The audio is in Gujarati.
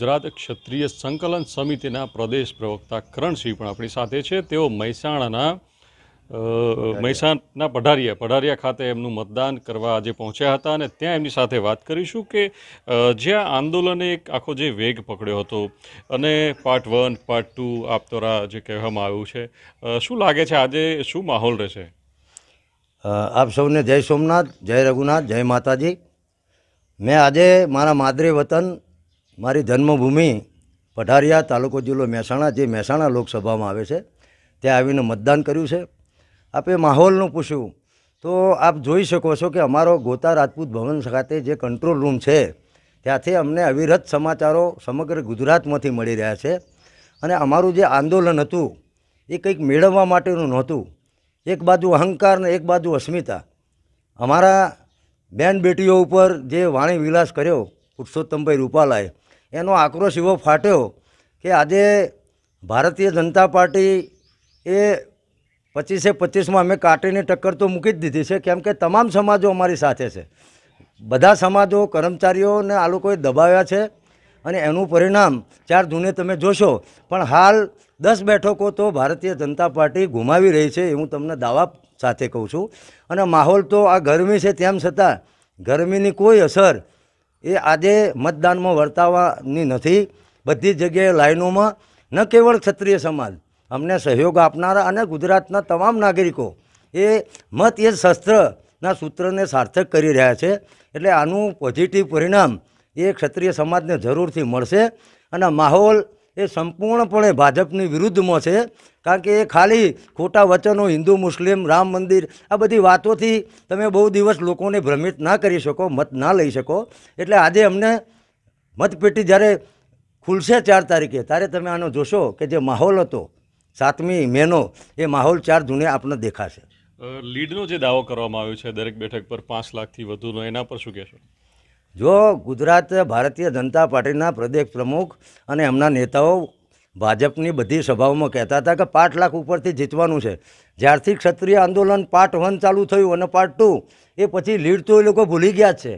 ગુજરાત ક્ષત્રિય સંકલન સમિતિના પ્રદેશ પ્રવક્તા કરણસિંહ પણ આપણી સાથે છે તેઓ મહેસાણાના મહેસાણના પઢારિયા પઢારિયા ખાતે એમનું મતદાન કરવા આજે પહોંચ્યા હતા અને ત્યાં એમની સાથે વાત કરીશું કે જ્યાં આંદોલને એક આખો જે વેગ પકડ્યો હતો અને પાર્ટ વન પાર્ટ ટુ આપતોરા જે કહેવામાં આવ્યું છે શું લાગે છે આજે શું માહોલ રહેશે આપ સૌને જય સોમનાથ જય રઘુનાથ જય માતાજી મેં આજે મારા માદરે વતન મારી જન્મભૂમિ પઢારિયા તાલુકો જિલ્લો મહેસાણા જે મહેસાણા લોકસભામાં આવે છે ત્યાં આવીને મતદાન કર્યું છે આપે માહોલનું પૂછ્યું તો આપ જોઈ શકો છો કે અમારો ગોતા રાજપૂત ભવન ખાતે જે કંટ્રોલ રૂમ છે ત્યાંથી અમને અવિરત સમાચારો સમગ્ર ગુજરાતમાંથી મળી રહ્યા છે અને અમારું જે આંદોલન હતું એ કંઈક મેળવવા માટેનું નહોતું એક બાજુ અહંકાર ને એક બાજુ અસ્મિતા અમારા બેન બેટીઓ ઉપર જે વાણી વિલાસ કર્યો પુરુષોત્તમભાઈ રૂપાલાએ એનો આક્રોશ એવો ફાટ્યો કે આજે ભારતીય જનતા પાર્ટી એ પચીસે પચીસમાં અમે કાંટીની ટક્કર તો મૂકી જ દીધી છે કેમ કે તમામ સમાજો અમારી સાથે છે બધા સમાજો કર્મચારીઓને આ લોકોએ દબાવ્યા છે અને એનું પરિણામ ચાર જૂને તમે જોશો પણ હાલ દસ બેઠકો તો ભારતીય જનતા પાર્ટી ગુમાવી રહી છે એ હું તમને દાવા સાથે કહું છું અને માહોલ તો આ ગરમી છે તેમ છતાં ગરમીની કોઈ અસર એ આજે મતદાનમાં વર્તાવાની નથી બધી જગ્યાએ લાઈનોમાં ન કેવળ ક્ષત્રિય સમાજ અમને સહયોગ આપનારા અને ગુજરાતના તમામ નાગરિકો એ મત એ શસ્ત્રના સૂત્રને સાર્થક કરી રહ્યા છે એટલે આનું પોઝિટિવ પરિણામ એ ક્ષત્રિય સમાજને જરૂરથી મળશે અને માહોલ એ સંપૂર્ણપણે ભાજપની વિરુદ્ધમાં છે કારણ કે એ ખાલી ખોટા વચનો હિન્દુ મુસ્લિમ રામ મંદિર આ બધી વાતોથી તમે બહુ દિવસ લોકોને ભ્રમિત ના કરી શકો મત ના લઈ શકો એટલે આજે અમને મતપેટી જ્યારે ખુલશે ચાર તારીખે ત્યારે તમે આનો જોશો કે જે માહોલ હતો સાતમી મેનો એ માહોલ ચાર જૂને આપણને દેખાશે લીડનો જે દાવો કરવામાં આવ્યો છે દરેક બેઠક પર પાંચ લાખથી વધુનો એના પર શું કહેશો જો ગુજરાત ભારતીય જનતા પાર્ટીના પ્રદેશ પ્રમુખ અને એમના નેતાઓ ભાજપની બધી સભાઓમાં કહેતા હતા કે પાંચ લાખ ઉપરથી જીતવાનું છે જ્યારથી ક્ષત્રિય આંદોલન પાર્ટ વન ચાલુ થયું અને પાર્ટ ટુ એ પછી લીડ તો એ લોકો ભૂલી ગયા છે